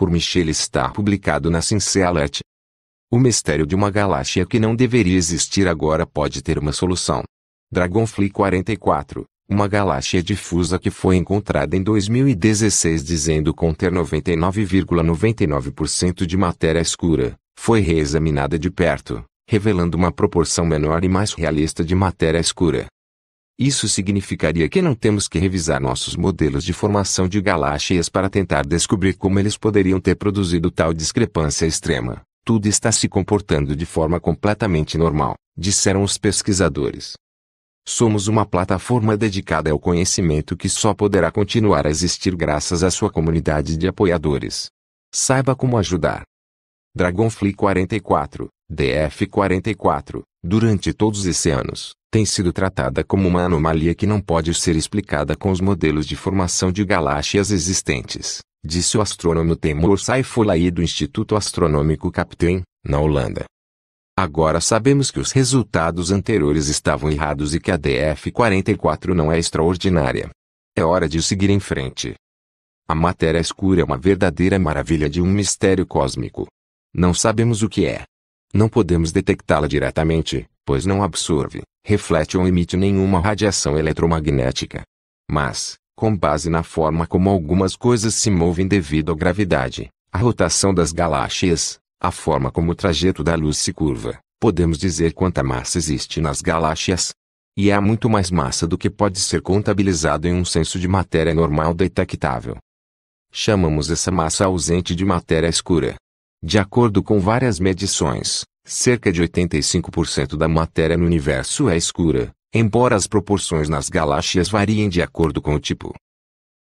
por Michel está publicado na Cincellet. O mistério de uma galáxia que não deveria existir agora pode ter uma solução. Dragonfly 44, uma galáxia difusa que foi encontrada em 2016 dizendo conter 99,99% ,99 de matéria escura, foi reexaminada de perto, revelando uma proporção menor e mais realista de matéria escura. Isso significaria que não temos que revisar nossos modelos de formação de galáxias para tentar descobrir como eles poderiam ter produzido tal discrepância extrema. Tudo está se comportando de forma completamente normal, disseram os pesquisadores. Somos uma plataforma dedicada ao conhecimento que só poderá continuar a existir graças à sua comunidade de apoiadores. Saiba como ajudar. Dragonfly 44 DF 44, durante todos esses anos, tem sido tratada como uma anomalia que não pode ser explicada com os modelos de formação de galáxias existentes, disse o astrônomo Temur Saifulay do Instituto Astronômico Captain, na Holanda. Agora sabemos que os resultados anteriores estavam errados e que a DF 44 não é extraordinária. É hora de seguir em frente. A matéria escura é uma verdadeira maravilha de um mistério cósmico. Não sabemos o que é, não podemos detectá-la diretamente, pois não absorve, reflete ou emite nenhuma radiação eletromagnética. Mas, com base na forma como algumas coisas se movem devido à gravidade, à rotação das galáxias, à forma como o trajeto da luz se curva, podemos dizer quanta massa existe nas galáxias. E há muito mais massa do que pode ser contabilizado em um senso de matéria normal detectável. Chamamos essa massa ausente de matéria escura, de acordo com várias medições, cerca de 85% da matéria no universo é escura, embora as proporções nas galáxias variem de acordo com o tipo.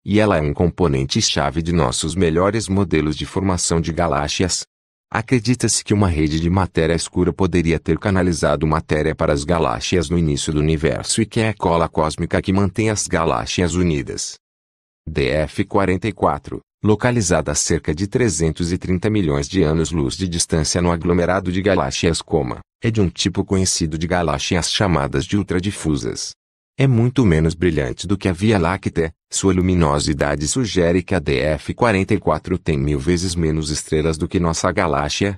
E ela é um componente-chave de nossos melhores modelos de formação de galáxias. Acredita-se que uma rede de matéria escura poderia ter canalizado matéria para as galáxias no início do universo e que é a cola cósmica que mantém as galáxias unidas. DF 44 localizada a cerca de 330 milhões de anos-luz de distância no aglomerado de galáxias coma, é de um tipo conhecido de galáxias chamadas de ultradifusas. É muito menos brilhante do que a Via Láctea, sua luminosidade sugere que a DF44 tem mil vezes menos estrelas do que nossa galáxia.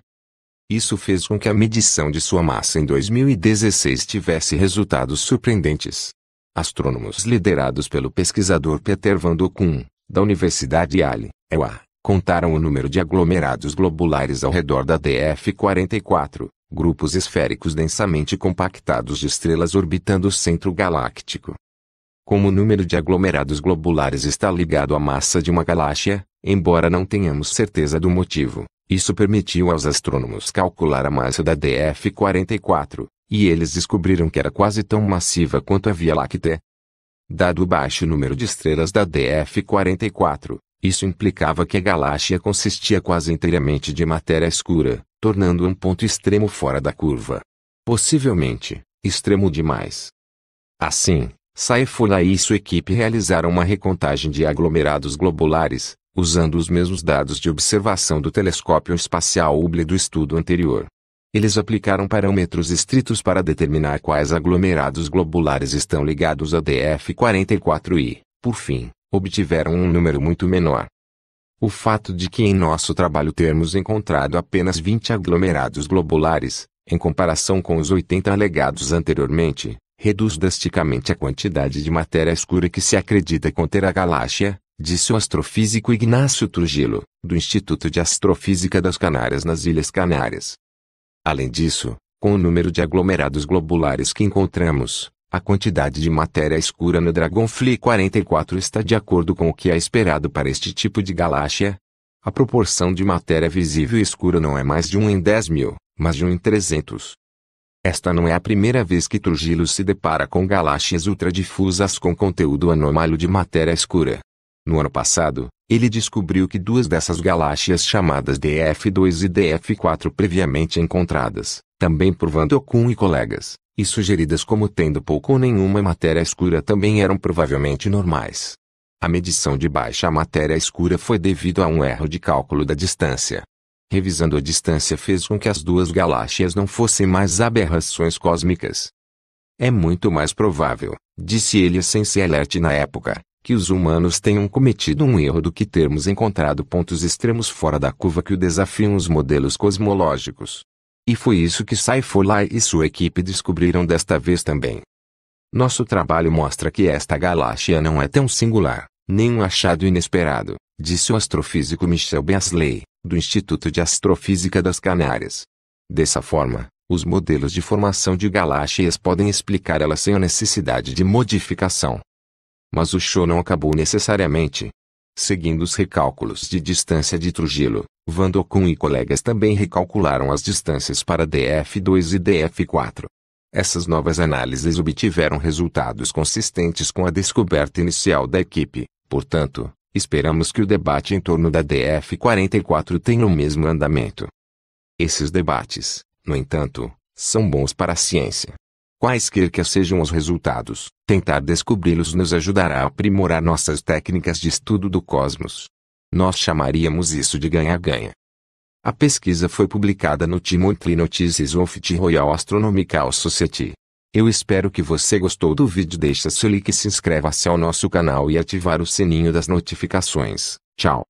Isso fez com que a medição de sua massa em 2016 tivesse resultados surpreendentes. Astrônomos liderados pelo pesquisador Peter van Dokkum, da Universidade Yale, EUA, contaram o número de aglomerados globulares ao redor da DF-44, grupos esféricos densamente compactados de estrelas orbitando o centro galáctico. Como o número de aglomerados globulares está ligado à massa de uma galáxia, embora não tenhamos certeza do motivo, isso permitiu aos astrônomos calcular a massa da DF-44, e eles descobriram que era quase tão massiva quanto a Via Láctea, Dado o baixo número de estrelas da DF-44, isso implicava que a galáxia consistia quase inteiramente de matéria escura, tornando um ponto extremo fora da curva. Possivelmente, extremo demais. Assim, Saefola e sua equipe realizaram uma recontagem de aglomerados globulares, usando os mesmos dados de observação do telescópio espacial Hubble do estudo anterior. Eles aplicaram parâmetros estritos para determinar quais aglomerados globulares estão ligados a DF44 e, por fim, obtiveram um número muito menor. O fato de que em nosso trabalho termos encontrado apenas 20 aglomerados globulares, em comparação com os 80 alegados anteriormente, reduz drasticamente a quantidade de matéria escura que se acredita conter a galáxia, disse o astrofísico Ignácio Trujillo, do Instituto de Astrofísica das Canárias nas Ilhas Canárias. Além disso, com o número de aglomerados globulares que encontramos, a quantidade de matéria escura no Dragonfly 44 está de acordo com o que é esperado para este tipo de galáxia. A proporção de matéria visível escura não é mais de 1 em 10 mil, mas de 1 em 300. Esta não é a primeira vez que Trujillo se depara com galáxias ultradifusas com conteúdo anômalo de matéria escura. No ano passado, ele descobriu que duas dessas galáxias chamadas DF2 e DF4 previamente encontradas, também por Van Dokun e colegas, e sugeridas como tendo pouco ou nenhuma matéria escura também eram provavelmente normais. A medição de baixa matéria escura foi devido a um erro de cálculo da distância. Revisando a distância fez com que as duas galáxias não fossem mais aberrações cósmicas. É muito mais provável, disse ele sem se alerte na época, que os humanos tenham cometido um erro do que termos encontrado pontos extremos fora da curva que o desafiam os modelos cosmológicos. E foi isso que Saifolai e sua equipe descobriram desta vez também. Nosso trabalho mostra que esta galáxia não é tão singular, nem um achado inesperado, disse o astrofísico Michel Beasley, do Instituto de Astrofísica das Canárias. Dessa forma, os modelos de formação de galáxias podem explicar elas sem a necessidade de modificação, mas o show não acabou necessariamente. Seguindo os recálculos de distância de Trujillo, Van Dokun e colegas também recalcularam as distâncias para DF2 e DF4. Essas novas análises obtiveram resultados consistentes com a descoberta inicial da equipe, portanto, esperamos que o debate em torno da DF44 tenha o mesmo andamento. Esses debates, no entanto, são bons para a ciência, Quaisquer que sejam os resultados, tentar descobri-los nos ajudará a aprimorar nossas técnicas de estudo do cosmos. Nós chamaríamos isso de ganha-ganha. A pesquisa foi publicada no Timothy Notices of the Royal Astronomical Society. Eu espero que você gostou do vídeo. Deixe seu like e se inscreva-se ao nosso canal e ativar o sininho das notificações. Tchau.